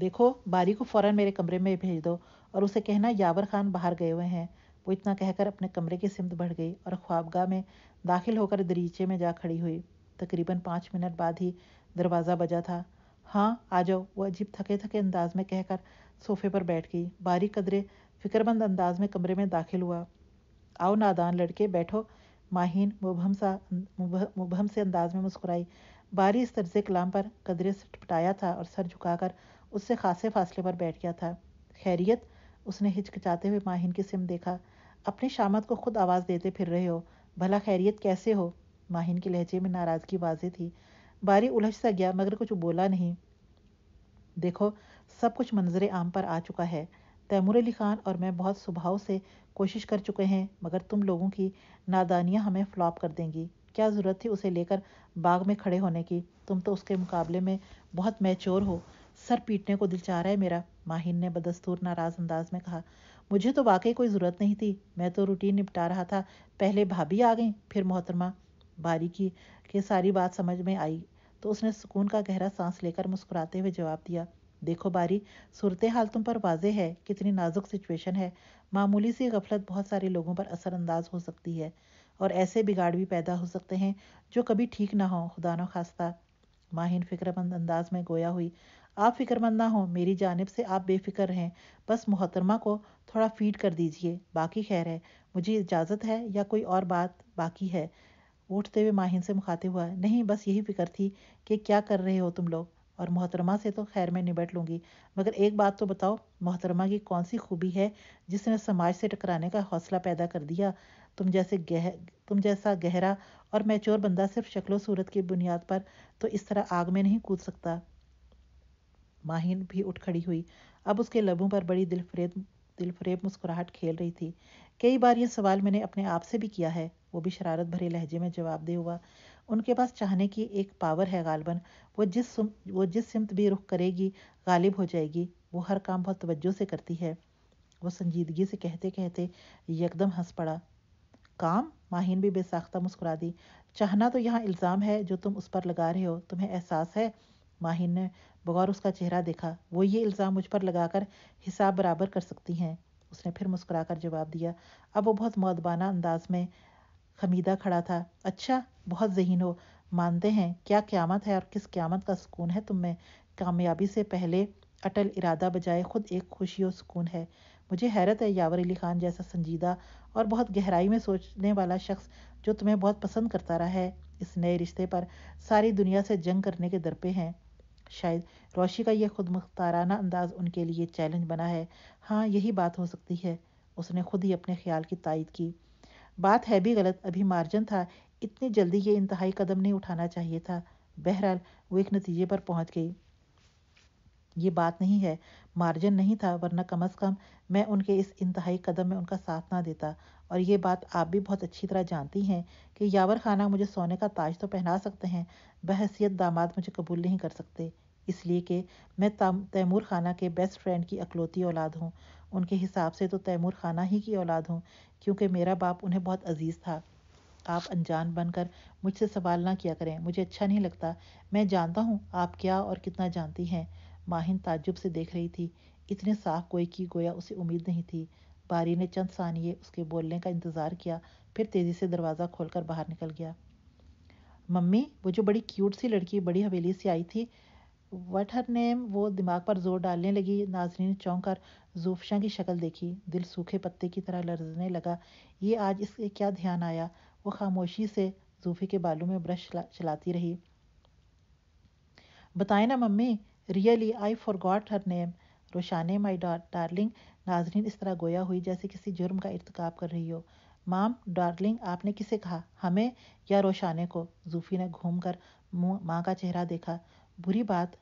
देखो बारी को फ़ौरन मेरे कमरे में भेज दो और उसे कहना यावर खान बाहर गए हुए हैं वो इतना कहकर अपने कमरे की सिमत बढ़ गई और ख्वाबगाह में दाखिल होकर दरीचे में जा खड़ी हुई तकरीबन पाँच मिनट बाद ही दरवाज़ा बजा था हाँ आ जाओ वो अजीब थके थके अंदाज में कहकर सोफे पर बैठ गई बारी कदरे फिक्रमंद अंदाज में कमरे में दाखिल हुआ आओ नादान लड़के बैठो माहिन मुबहम सा मुबहम से अंदाज में मुस्कुराई बारी इस तर्ज कलाम पर कदरे से टपटाया था और सर झुकाकर उससे खासे फासले पर बैठ गया था खैरियत उसने हिचकिचाते हुए माहिन की सिम देखा अपनी शामत को खुद आवाज़ देते फिर रहे हो भला खैरियत कैसे हो माहिन के लहजे में नाराज़गी वाजे थी बारी उलझ सा गया मगर कुछ बोला नहीं देखो सब कुछ मंजर आम पर आ चुका है तैमूर अली खान और मैं बहुत सुभाव से कोशिश कर चुके हैं मगर तुम लोगों की नादानियाँ हमें फ्लॉप कर देंगी क्या ज़रूरत थी उसे लेकर बाग में खड़े होने की तुम तो उसके मुकाबले में बहुत मैच्योर हो सर पीटने को दिल चाह रहा है मेरा माहिन ने बदस्तूर नाराज अंदाज में कहा मुझे तो वाकई कोई ज़रूरत नहीं थी मैं तो रूटीन निपटा रहा था पहले भाभी आ गई फिर मोहतरमा बारीकी की सारी बात समझ में आई तो उसने सुकून का गहरा सांस लेकर मुस्कुराते हुए जवाब दिया देखो बारी सूरत हाल तुम पर वाजे है कितनी नाजुक सिचुएशन है मामूली सी गफलत बहुत सारे लोगों पर असरअंदाज हो सकती है और ऐसे बिगाड़ भी पैदा हो सकते हैं जो कभी ठीक ना हो खुदा न खास्ता माहिन फिक्रमंद अंदाज में गोया हुई आप फिक्रमंद ना हो मेरी जानब से आप बेफिक्र रहें बस मोहतरमा को थोड़ा फीड कर दीजिए बाकी खैर है मुझे इजाज़त है या कोई और बात बाकी है उठते हुए माहिन से मुखाते हुआ नहीं बस यही फिक्र थी कि क्या कर रहे हो तुम लोग और मोहतरमा से तो खैर मैं निबट लूँगी मगर एक बात तो बताओ मोहतरमा की कौन सी खूबी है जिसने समाज से टकराने का हौसला पैदा कर दिया तुम जैसे गह तुम जैसा गहरा और मैच्योर बंदा सिर्फ शक्लो सूरत की बुनियाद पर तो इस तरह आग में नहीं कूद सकता माहिन भी उठ खड़ी हुई अब उसके लबों पर बड़ी दिलफरेब दिलफरेब मुस्कुराहट खेल रही थी कई बार यह सवाल मैंने अपने आप से भी किया है वो भी शरारत भरे लहजे में जवाब दे हुआ उनके पास चाहने की एक पावर है गालबन वो जिस वो जिस सिमत भी रुख करेगी गालिब हो जाएगी वो हर काम बहुत तवज्जो से करती है वो संजीदगी से कहते कहते यकदम हंस पड़ा काम माहिन भी बेसाख्ता मुस्कुरा दी चाहना तो यहाँ इल्ज़ाम है जो तुम उस पर लगा रहे हो तुम्हें एहसास है माहिन ने बगौर उसका चेहरा देखा वो ये इल्ज़ाम मुझ पर लगाकर हिसाब बराबर कर सकती हैं उसने फिर मुस्कुराकर जवाब दिया अब वो बहुत मौदबाना अंदाज में खमीदा खड़ा था अच्छा बहुत जहीन हो मानते हैं क्या क्यामत है और किस क्यामत का सुकून है तुम में कामयाबी से पहले अटल इरादा बजाय खुद एक खुशी और सुकून है मुझे हैरत है यावर अली खान जैसा संजीदा और बहुत गहराई में सोचने वाला शख्स जो तुम्हें बहुत पसंद करता रहा है इस नए रिश्ते पर सारी दुनिया से जंग करने के दर पे हैं शायद रोशी का यह खुद मुख्ताराना अंदाज उनके लिए चैलेंज बना है हाँ यही बात हो सकती है उसने खुद ही अपने ख्याल की तायद की बात है भी गलत अभी मार्जन था इतनी जल्दी ये इंतहाई कदम नहीं उठाना चाहिए था बहरहाल वो एक नतीजे पर पहुंच गई ये बात नहीं है मार्जिन नहीं था वरना कम अज़ कम मैं उनके इस इंतहाई कदम में उनका साथ ना देता और ये बात आप भी बहुत अच्छी तरह जानती हैं कि यावर खाना मुझे सोने का ताज तो पहना सकते हैं बहसीत दामाद मुझे कबूल नहीं कर सकते इसलिए कि मैं तैमूर खाना के बेस्ट फ्रेंड की अकलौती औलाद हूँ उनके हिसाब से तो तैमूर खाना ही की औलाद हूँ क्योंकि मेरा बाप उन्हें बहुत अजीज़ था आप अनजान बनकर मुझसे सवाल ना किया करें मुझे अच्छा नहीं लगता मैं जानता हूँ आप क्या और कितना जानती हैं माहिन ताजुब से देख रही थी इतने साफ कोई की गोया उसे उम्मीद नहीं थी बारी ने चंद सानिए उसके बोलने का इंतज़ार किया फिर तेज़ी से दरवाज़ा खोलकर बाहर निकल गया मम्मी वो जो बड़ी क्यूट सी लड़की बड़ी हवेली से आई थी वट हर नेम वो दिमाग पर जोर डालने लगी नाजरी ने चौंक कर जूफशा की शक्ल देखी दिल सूखे पत्ते की तरह लर्जने लगा ये आज इसके क्या ध्यान आया वो खामोशी से जूफी के बालों में ब्रश चलाती रही बताए ना mummy really I forgot her name Roshane my darling Nazreen इस तरह गोया हुई जैसे किसी जुर्म का इरतकाब कर रही हो माम डार्लिंग आपने किसे कहा हमें या रोशाने को जूफी ने घूम कर माँ का चेहरा देखा बुरी बात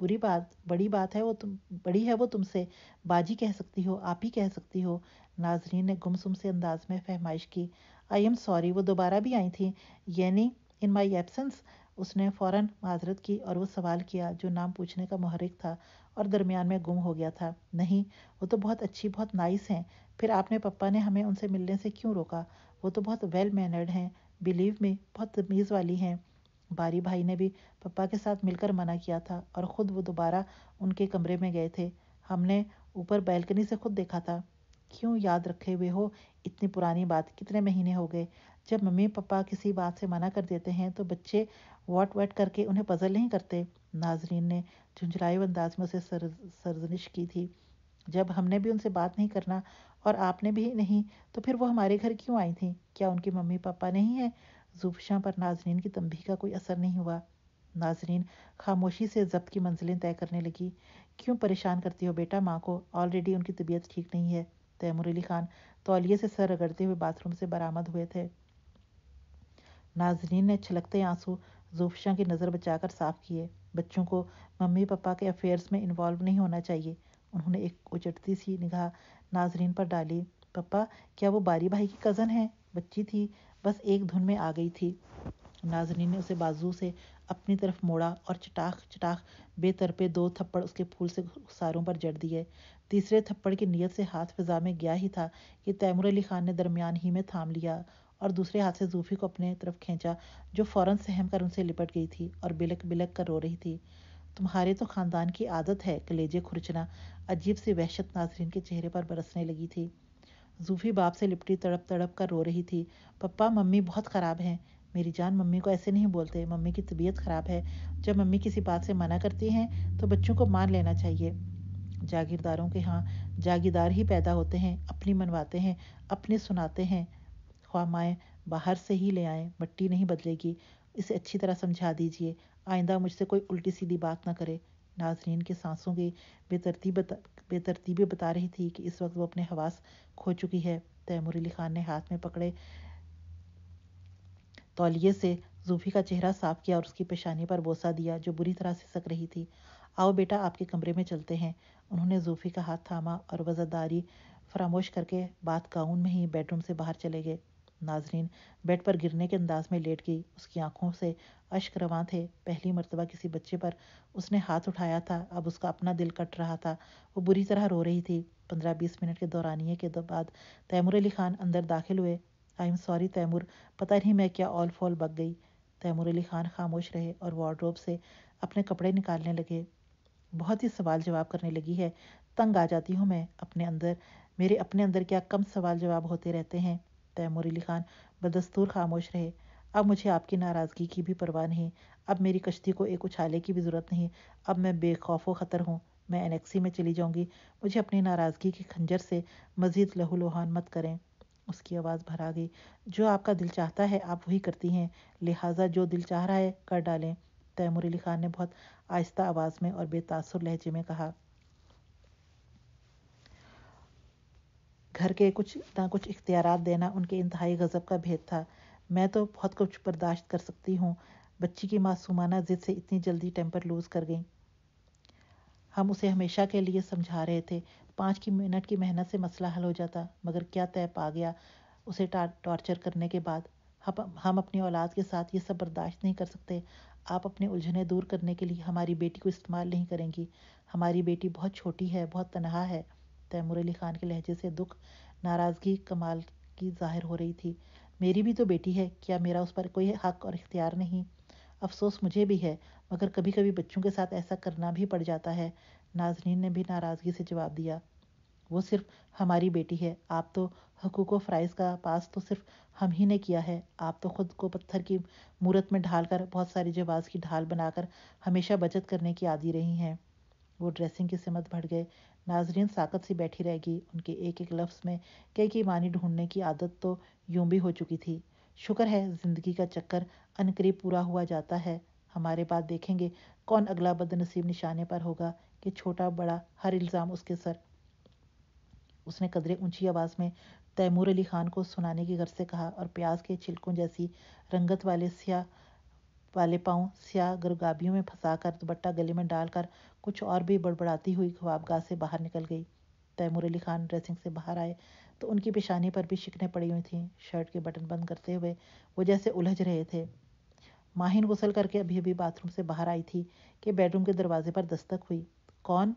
बुरी बात बड़ी बात है वो तुम बड़ी है वो तुमसे बाजी कह सकती हो आप ही कह सकती हो नाजरीन ने गुमसुम से अंदाज में फहमाइश की आई एम सॉरी वो दोबारा भी आई थी यानी इन माई एबसेंस उसने फ़ौरन माजरत की और वो सवाल किया जो नाम पूछने का महरिक था और दरमियान में गुम हो गया था नहीं वो तो बहुत अच्छी बहुत नाइस हैं फिर आपने पप्पा ने हमें उनसे मिलने से क्यों रोका वो तो बहुत वेल मैनर्ड हैं बिलीव में बहुत तमीज़ वाली हैं बारी भाई ने भी पप्पा के साथ मिलकर मना किया था और ख़ुद वो दोबारा उनके कमरे में गए थे हमने ऊपर बैल्कनी से खुद देखा था क्यों याद रखे हुए हो इतनी पुरानी बात कितने महीने हो गए जब मम्मी पापा किसी बात से मना कर देते हैं तो बच्चे वाट वाट करके उन्हें पजल नहीं करते नाजरीन ने झुंझलाए अंदाज में उसे सर सरजनिश की थी जब हमने भी उनसे बात नहीं करना और आपने भी नहीं तो फिर वो हमारे घर क्यों आई थी क्या उनकी मम्मी पापा नहीं है जुबशां पर नाजरीन की तंभी का कोई असर नहीं हुआ नाजरीन खामोशी से जब्त की मंजिलें तय करने लगी क्यों परेशान करती हो बेटा माँ को ऑलरेडी उनकी तबीयत ठीक नहीं है तैमुर अली खान तौलिए से सर रगड़ते हुए बाथरूम से बरामद हुए थे नाजरीन ने छलकते आंसू जोफशा की नज़र बचाकर साफ किए बच्चों को मम्मी पापा के अफेयर्स में इन्वॉल्व नहीं होना चाहिए उन्होंने एक उजड़ती सी निगाह नाजरीन पर डाली पापा क्या वो बारी भाई की कज़न है बच्ची थी बस एक धुन में आ गई थी नाजरीन ने उसे बाजू से अपनी तरफ मोड़ा और चटाख चटाख बेतरपे दो थप्पड़ उसके फूल से सारों पर जड़ दिए तीसरे थप्पड़ की नीयत से हाथ फिजा में गया ही था कि तैमूर अली खान ने दरमियान ही में थाम लिया और दूसरे हाथ से जूफी को अपने तरफ खींचा जो फौरन सहम कर उनसे लिपट गई थी और बिलक बिलक कर रो रही थी तुम्हारे तो खानदान की आदत है कलेजे खुरचना अजीब सी वहशत नाजरीन के चेहरे पर बरसने लगी थी जूफी बाप से लिपटी तड़प तड़प कर रो रही थी पप्पा मम्मी बहुत ख़राब हैं मेरी जान मम्मी को ऐसे नहीं बोलते मम्मी की तबीयत ख़राब है जब मम्मी किसी बात से मना करती हैं तो बच्चों को मान लेना चाहिए जागीरदारों के यहाँ जागीरदार ही पैदा होते हैं अपनी मनवाते हैं अपने सुनाते हैं ख्वामाएँ बाहर से ही ले आएँ मट्टी नहीं बदलेगी इसे अच्छी तरह समझा दीजिए आइंदा मुझसे कोई उल्टी सीधी बात ना करे नाजरीन के सांसों की बेतरतीब बता, बेतरतीबें बता रही थी कि इस वक्त वो अपने हवास खो चुकी है तैमूर अली खान ने हाथ में पकड़े तौलिए से जूफी का चेहरा साफ किया और उसकी पेशानी पर बोसा दिया जो बुरी तरह से सक रही थी आओ बेटा आपके कमरे में चलते हैं उन्होंने जूफी का हाथ थामा और वजादारी फरामोश करके बात गाउन में ही बेडरूम से बाहर चले गए नाजरीन बेड पर गिरने के अंदाज में लेट गई उसकी आंखों से अश्क रवा थे पहली मरतबा किसी बच्चे पर उसने हाथ उठाया था अब उसका अपना दिल कट रहा था वो बुरी तरह रो रही थी पंद्रह बीस मिनट के दौरानिए के बाद तैमुर अली खान अंदर दाखिल हुए आई एम सॉरी तैमुर पता नहीं मैं क्या ऑल फॉल बग गई तैमूर अली खान खामोश रहे और वार्ड्रोब से अपने कपड़े निकालने लगे बहुत ही सवाल जवाब करने लगी है तंग आ जाती हूँ मैं अपने अंदर मेरे अपने अंदर क्या कम सवाल जवाब होते रहते हैं तैमूर अली खान बदस्तूर खामोश रहे अब मुझे आपकी नाराज़गी की भी परवाह नहीं अब मेरी कश्ती को एक उछाले की भी ज़रूरत नहीं अब मैं बेखौफ ख़तर हूँ मैं एनेक्सी में चली जाऊँगी मुझे अपनी नाराज़गी के खंजर से मज़ीद लहू लुहान मत करें उसकी आवाज़ भरा गई जो आपका दिल चाहता है आप वही करती हैं लिहाजा जो दिल चाह रहा है कर डालें तैमूर अली खान ने बहुत आहिस्ता आवाज़ में और बेतासुर लहजे में कहा घर के कुछ ना कुछ इख्तियार देना उनके इंतहाई गज़ब का भेद था मैं तो बहुत कुछ बर्दाश्त कर सकती हूँ बच्ची की मासूमाना ज़िद से इतनी जल्दी टेम्पर लूज़ कर गई हम उसे हमेशा के लिए समझा रहे थे पाँच की मिनट की मेहनत से मसला हल हो जाता मगर क्या तय पा गया उसे टॉर्चर करने के बाद हम हम अपनी औलाद के साथ ये सब बर्दाश्त नहीं कर सकते आप अपने उलझने दूर करने के लिए हमारी बेटी को इस्तेमाल नहीं करेंगी हमारी बेटी बहुत छोटी है बहुत तनहा है तैमूर अली खान के लहजे से दुख नाराज़गी कमाल की जाहिर हो रही थी मेरी भी तो बेटी है क्या मेरा उस पर कोई हक और इख्तियार नहीं अफसोस मुझे भी है मगर कभी कभी बच्चों के साथ ऐसा करना भी पड़ जाता है नाजनीन ने भी नाराज़गी से जवाब दिया वो सिर्फ हमारी बेटी है आप तो हकूक व फ़राइज़ का पास तो सिर्फ हम ही ने किया है आप तो ख़ुद को पत्थर की मूरत में ढालकर बहुत सारी जवाज की ढाल बनाकर हमेशा बचत करने की आदि रही हैं वो ड्रेसिंग की सिमत बढ़ गए नाजरीन साकत सी बैठी रहेगी उनके एक एक लफ्ज़ में कई की मानी ढूंढने की आदत तो यूं भी हो चुकी थी शुक्र है ज़िंदगी का चक्कर अनकरीब पूरा हुआ जाता है हमारे बाद देखेंगे कौन अगला बदनसीब निशाने पर होगा कि छोटा बड़ा हर इल्ज़ाम उसके सर उसने कदरे ऊंची आवाज़ में तैमूर अली खान को सुनाने की गर्ज से कहा और प्याज के छिलकों जैसी रंगत वाले सियाह वाले पाँव स्या गरगाबियों में फंसाकर दुपट्टा गले में डालकर कुछ और भी बड़बड़ाती हुई ख्वाबगाह से बाहर निकल गई तैमूर अली खान ड्रेसिंग से बाहर आए तो उनकी पेशानी पर भी शिकने पड़ी हुई थीं शर्ट के बटन बंद करते हुए वो जैसे उलझ रहे थे माहिन गुसल करके अभी अभी बाथरूम से बाहर आई थी कि बेडरूम के दरवाजे पर दस्तक हुई कौन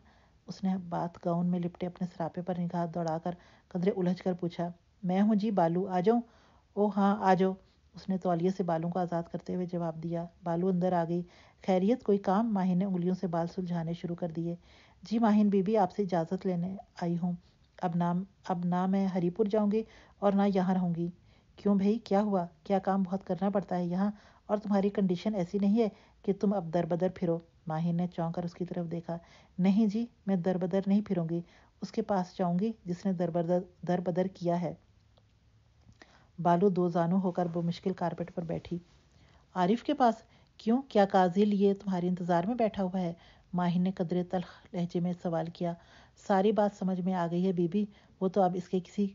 उसने बात गाउन में लिपटे अपने सरापे पर निगाह दौड़ाकर कदरे उलझ कर पूछा मैं हूँ जी बालू आ जाऊँ ओ हाँ आ जाओ उसने तौलिए से बालों को आज़ाद करते हुए जवाब दिया बालू अंदर आ गई खैरियत कोई काम माहिन ने उंगलियों से बाल सुलझाने शुरू कर दिए जी माहिन बीबी आपसे इजाज़त लेने आई हूँ अब नाम अब ना मैं हरीपुर जाऊँगी और ना यहाँ रहूँगी क्यों भाई क्या हुआ क्या काम बहुत करना पड़ता है यहाँ और तुम्हारी कंडीशन ऐसी नहीं है कि तुम अब दर बदर फिरो माहिन ने चौंक कर उसकी तरफ देखा नहीं जी मैं दर बदर नहीं फिरूंगी उसके पास जाऊंगी जिसने दर बदर दर बदर किया है बालू दो जानों होकर वो मुश्किल कारपेट पर बैठी आरिफ के पास क्यों क्या काजी लिए तुम्हारे इंतज़ार में बैठा हुआ है माहिर ने कदरे तलख लहजे में सवाल किया सारी बात समझ में आ गई है बीबी वो तो अब इसके किसी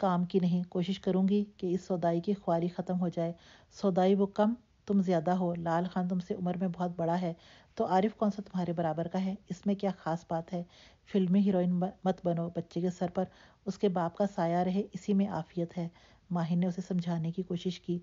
काम की नहीं कोशिश करूंगी कि इस सौदाई की ख्वारी ख़त्म हो जाए सौदाई वो कम तुम ज़्यादा हो लाल खान तुमसे उम्र में बहुत बड़ा है तो आरिफ कौन सा तुम्हारे बराबर का है इसमें क्या ख़ास बात है फिल्मी हीरोइन मत बनो बच्चे के सर पर उसके बाप का साया रहे इसी में आफियत है माही ने उसे समझाने की कोशिश की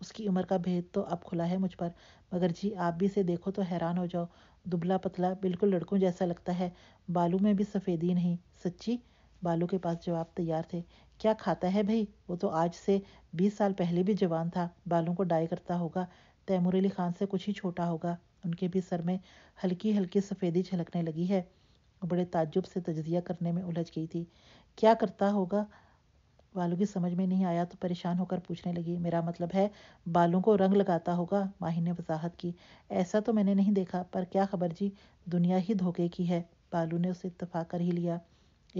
उसकी उम्र का भेद तो अब खुला है मुझ पर मगर जी आप भी इसे देखो तो हैरान हो जाओ दुबला पतला बिल्कुल लड़कों जैसा लगता है बालू में भी सफ़ेदी नहीं सच्ची बालू के पास जवाब तैयार थे क्या खाता है भाई वो तो आज से बीस साल पहले भी जवान था बालों को डाई करता होगा तैमूर अली खान से कुछ ही छोटा होगा उनके भी सर में हल्की हल्की सफ़ेदी झलकने लगी है बड़े ताज्जुब से तजिया करने में उलझ गई थी क्या करता होगा बालू की समझ में नहीं आया तो परेशान होकर पूछने लगी मेरा मतलब है बालों को रंग लगाता होगा माही ने वजाहत की ऐसा तो मैंने नहीं देखा पर क्या खबर जी दुनिया ही धोखे की है बालू ने उसे इतफा कर ही लिया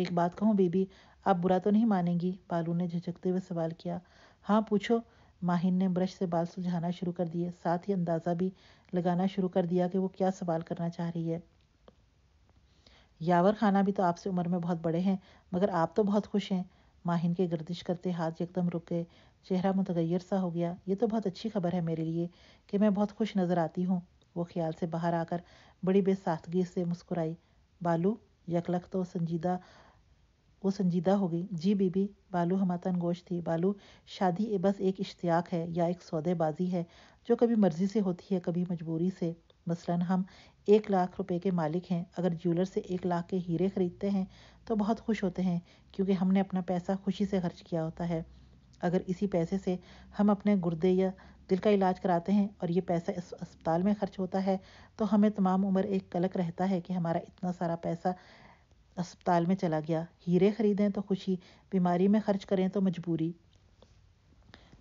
एक बात कहूँ बीबी आप बुरा तो नहीं मानेंगी बालू ने झिझकते हुए सवाल किया हाँ पूछो माहिन ने ब्रश से बाल सुलझाना शुरू कर दिए साथ ही अंदाज़ा भी लगाना शुरू कर दिया कि वो क्या सवाल करना चाह रही है यावर खाना भी तो आपसे उम्र में बहुत बड़े हैं मगर आप तो बहुत खुश हैं माहिन के गर्दिश करते हाथ एकदम रुक गए चेहरा मुतगैर सा हो गया ये तो बहुत अच्छी खबर है मेरे लिए कि मैं बहुत खुश नज़र आती हूँ वो ख्याल से बाहर आकर बड़ी बेसाख्तगी से मुस्कुराई बालू यकलख तो संजीदा वो संजीदा हो गई जी बीबी बालू हमातन गोश थी बालू शादी ए बस एक इश्तियाक है या एक सौदेबाजी है जो कभी मर्जी से होती है कभी मजबूरी से मसलन हम एक लाख रुपए के मालिक हैं अगर ज्वेलर से एक लाख के हीरे ख़रीदते हैं तो बहुत खुश होते हैं क्योंकि हमने अपना पैसा खुशी से खर्च किया होता है अगर इसी पैसे से हम अपने गुर्दे या दिल का इलाज कराते हैं और ये पैसा इस अस्पताल में खर्च होता है तो हमें तमाम उम्र एक कलक रहता है कि हमारा इतना सारा पैसा अस्पताल में चला गया हीरे खरीदें तो खुशी बीमारी में खर्च करें तो मजबूरी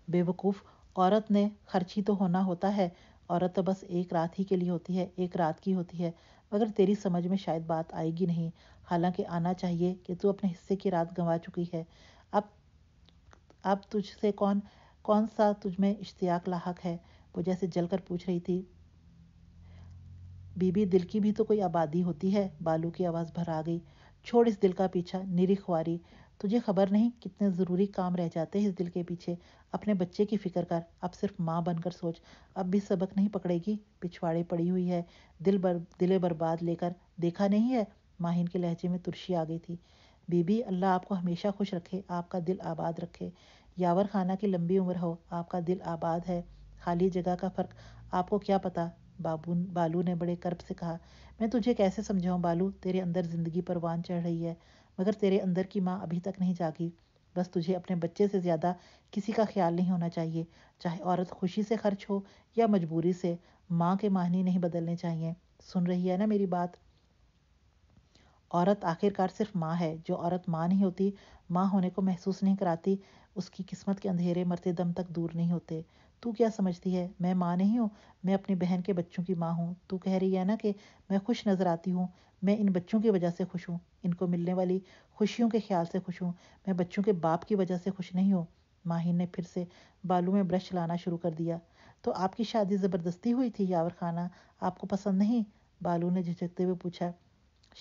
बेवकूफ़ औरत ने खर्च ही तो होना होता है औरत तो बस एक रात ही के लिए होती है एक रात की होती है मगर तेरी समझ में शायद बात आएगी नहीं हालांकि आना चाहिए कि तू अपने हिस्से की रात गंवा चुकी है अब अब तुझसे कौन कौन सा तुझ में इश्तियाक लाक है वो जैसे जलकर पूछ रही थी बीबी दिल की भी तो कोई आबादी होती है बालू की आवाज़ भर आ गई छोड़ इस दिल का पीछा निरी खुआरी तुझे खबर नहीं कितने ज़रूरी काम रह जाते हैं इस दिल के पीछे अपने बच्चे की फिक्र कर अब सिर्फ माँ बनकर सोच अब भी सबक नहीं पकड़ेगी पिछवाड़े पड़ी हुई है दिल बर दिले बर्बाद लेकर देखा नहीं है माहिन के लहजे में तुरशी आ गई थी बीबी अल्लाह आपको हमेशा खुश रखे आपका दिल आबाद रखे यावर खाना की लंबी उम्र हो आपका दिल आबाद है खाली जगह का फ़र्क आपको क्या पता बाबू बालू ने बड़े कर्ब से कहा मैं तुझे कैसे समझाऊं बालू तेरे अंदर ज़िंदगी परवान चढ़ रही है मगर तेरे अंदर की माँ अभी तक नहीं जागी बस तुझे अपने बच्चे से ज़्यादा किसी का ख्याल नहीं होना चाहिए चाहे औरत खुशी से खर्च हो या मजबूरी से माँ के माहनी नहीं बदलने चाहिए सुन रही है ना मेरी बात औरत आखिरकार सिर्फ माँ है जो औरत माँ नहीं होती माँ होने को महसूस नहीं कराती उसकी किस्मत के अंधेरे मरते दम तक दूर नहीं होते तू क्या समझती है मैं माँ नहीं हूँ मैं अपनी बहन के बच्चों की माँ हूँ तू कह रही है ना कि मैं खुश नज़र आती हूँ मैं इन बच्चों की वजह से खुश हूँ इनको मिलने वाली खुशियों के ख्याल से खुश हूँ मैं बच्चों के बाप की वजह से खुश नहीं हूँ माहिन ने फिर से बालू में ब्रश लाना शुरू कर दिया तो आपकी शादी ज़बरदस्ती हुई थी यावर खाना आपको पसंद नहीं बालू ने झिझकते हुए पूछा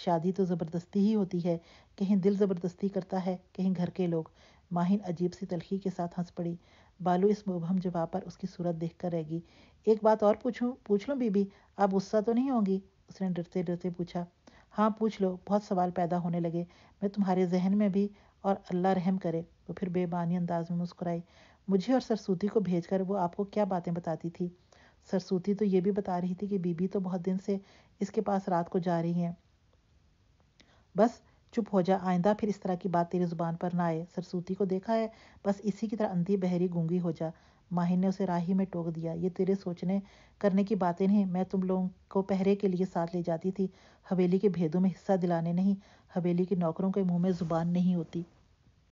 शादी तो ज़बरदस्ती ही होती है कहीं दिल ज़बरदस्ती करता है कहीं घर के लोग माहिन अजीब सी तलखी के साथ हंस पड़ी बालू इस मुबहम जवाब पर उसकी सूरत देख कर रह गई एक बात और पूछूं पूछ लो बीबी आप गुस्सा तो नहीं होंगी उसने डरते डरते पूछा हाँ पूछ लो बहुत सवाल पैदा होने लगे मैं तुम्हारे जहन में भी और अल्लाह रहम करे तो फिर बेबानी अंदाज में मुस्कुराई मुझे और सरसूती को भेजकर वो आपको क्या बातें बताती थी सरसूती तो ये भी बता रही थी कि बीबी तो बहुत दिन से इसके पास रात को जा रही हैं बस चुप हो जा आइंदा फिर इस तरह की बात तेरी जुबान पर ना आए सरसूती को देखा है बस इसी की तरह अंधी बहरी गूंगी हो जा माहिर ने उसे राही में टोक दिया ये तेरे सोचने करने की बातें नहीं मैं तुम लोगों को पहरे के लिए साथ ले जाती थी हवेली के भेदों में हिस्सा दिलाने नहीं हवेली के नौकरों के मुंह में जुबान नहीं होती